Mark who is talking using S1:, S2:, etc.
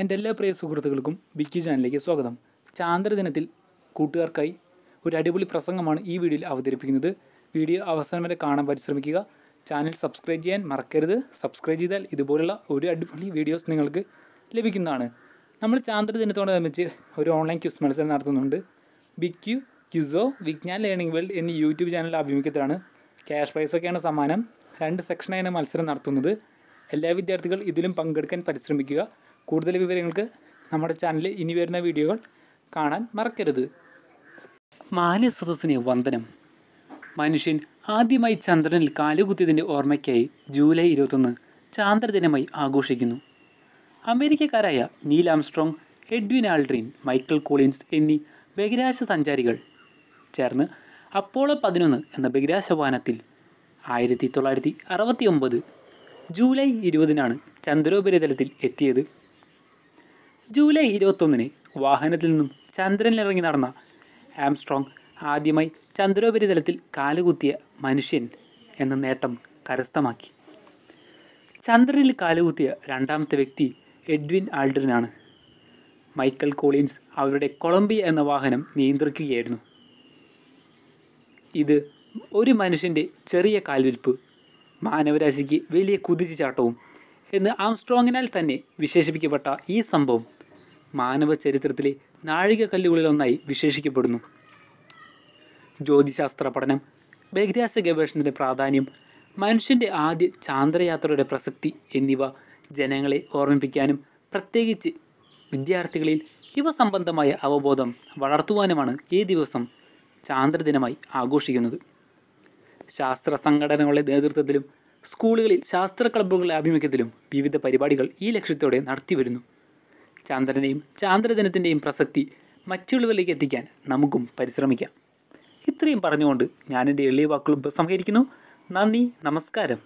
S1: എൻ്റെ എല്ലാ പ്രിയ സുഹൃത്തുക്കൾക്കും ബിക്കി ചാനലിലേക്ക് സ്വാഗതം ചാന്ദ്രദിനത്തിൽ കൂട്ടുകാർക്കായി ഒരു അടിപൊളി പ്രസംഗമാണ് ഈ വീഡിയോയിൽ അവതരിപ്പിക്കുന്നത് വീഡിയോ അവസാനം വരെ കാണാൻ പരിശ്രമിക്കുക ചാനൽ സബ്സ്ക്രൈബ് ചെയ്യാൻ മറക്കരുത് സബ്സ്ക്രൈബ് ചെയ്താൽ ഇതുപോലുള്ള ഒരു അടിപൊളി വീഡിയോസ് നിങ്ങൾക്ക് ലഭിക്കുന്നതാണ് നമ്മൾ ചാന്ദ്രദിനത്തോടനുബന്ധിച്ച് ഒരു ഓൺലൈൻ ക്യൂസ് മത്സരം നടത്തുന്നുണ്ട് ബിക്യു ക്യുസോ വിജ്ഞാൻ ലേണിംഗ് വേൾഡ് എന്നീ യൂട്യൂബ് ചാനൽ ആഭിമുഖ്യത്തിലാണ് ക്യാഷ് പ്രൈസൊക്കെയാണ് സമ്മാനം രണ്ട് സെക്ഷനായാണ് മത്സരം നടത്തുന്നത് എല്ലാ വിദ്യാർത്ഥികൾ ഇതിലും പങ്കെടുക്കാൻ പരിശ്രമിക്കുക കൂടുതൽ വിവരങ്ങൾക്ക് നമ്മുടെ ചാനൽ ഇനി വരുന്ന വീഡിയോകൾ കാണാൻ മറക്കരുത് മാന്യ വന്ദനം മനുഷ്യൻ ആദ്യമായി ചന്ദ്രനിൽ കാലുകുത്തിയതിൻ്റെ ഓർമ്മയ്ക്കായി ജൂലൈ ഇരുപത്തൊന്ന് ചാന്ദ്രദിനമായി ആഘോഷിക്കുന്നു അമേരിക്കക്കാരായ Neil Armstrong Edwin Aldrin Michael Collins എന്നീ ബഹിരാശ സഞ്ചാരികൾ ചേർന്ന് അപ്പോളോ പതിനൊന്ന് എന്ന ബഹിരാശ വാഹനത്തിൽ ആയിരത്തി തൊള്ളായിരത്തി അറുപത്തി ഒമ്പത് ജൂലൈ ഇരുപതിനാണ് ചന്ദ്രോപരിതലത്തിൽ എത്തിയത് ജൂലൈ ഇരുപത്തൊന്നിന് വാഹനത്തിൽ നിന്നും ചന്ദ്രനിലിറങ്ങി നടന്ന ആംസ്ട്രോങ് ആദ്യമായി ചന്ദ്രോപരിതലത്തിൽ കാലുകുത്തിയ മനുഷ്യൻ എന്ന നേട്ടം കരസ്ഥമാക്കി ചന്ദ്രനിൽ കാലുകുത്തിയ രണ്ടാമത്തെ വ്യക്തി എഡ്വിൻ ആൾഡ്രിനാണ് മൈക്കൽ കോളിൻസ് അവരുടെ കൊളംബിയ എന്ന വാഹനം നിയന്ത്രിക്കുകയായിരുന്നു ഇത് ഒരു മനുഷ്യൻ്റെ ചെറിയ കാൽവിൽപ്പ് മാനവരാശിക്ക് വലിയ കുതിച്ചു ചാട്ടവും എന്ന് ആംസ്ട്രോങ്ങിനാൽ തന്നെ വിശേഷിപ്പിക്കപ്പെട്ട ഈ സംഭവം മാനവ ചരിത്രത്തിലെ നാഴികക്കല്ലുകളിലൊന്നായി വിശേഷിക്കപ്പെടുന്നു ജ്യോതിശാസ്ത്ര പഠനം ബഹിരാസ ഗവേഷണത്തിൻ്റെ പ്രാധാന്യം മനുഷ്യൻ്റെ ആദ്യ ചാന്ദ്രയാത്രയുടെ പ്രസക്തി എന്നിവ ജനങ്ങളെ ഓർമ്മിപ്പിക്കാനും പ്രത്യേകിച്ച് വിദ്യാർത്ഥികളിൽ ഇവ സംബന്ധമായ അവബോധം വളർത്തുവാനുമാണ് ഈ ദിവസം ചാന്ദ്രദിനമായി ആഘോഷിക്കുന്നത് ശാസ്ത്ര സംഘടനകളുടെ നേതൃത്വത്തിലും സ്കൂളുകളിൽ ശാസ്ത്ര ക്ലബ്ബുകളുടെ ആഭിമുഖ്യത്തിലും വിവിധ പരിപാടികൾ ഈ ലക്ഷ്യത്തോടെ നടത്തിവരുന്നു ചാന്ദ്രനെയും ചാന്ദ്രദിനത്തിൻ്റെയും പ്രസക്തി മറ്റുള്ളവരിലേക്ക് എത്തിക്കാൻ നമുക്കും പരിശ്രമിക്കാം ഇത്രയും പറഞ്ഞുകൊണ്ട് ഞാനെൻ്റെ എളിയ വാക്കുകൾ ഉപസംഹരിക്കുന്നു നന്ദി നമസ്കാരം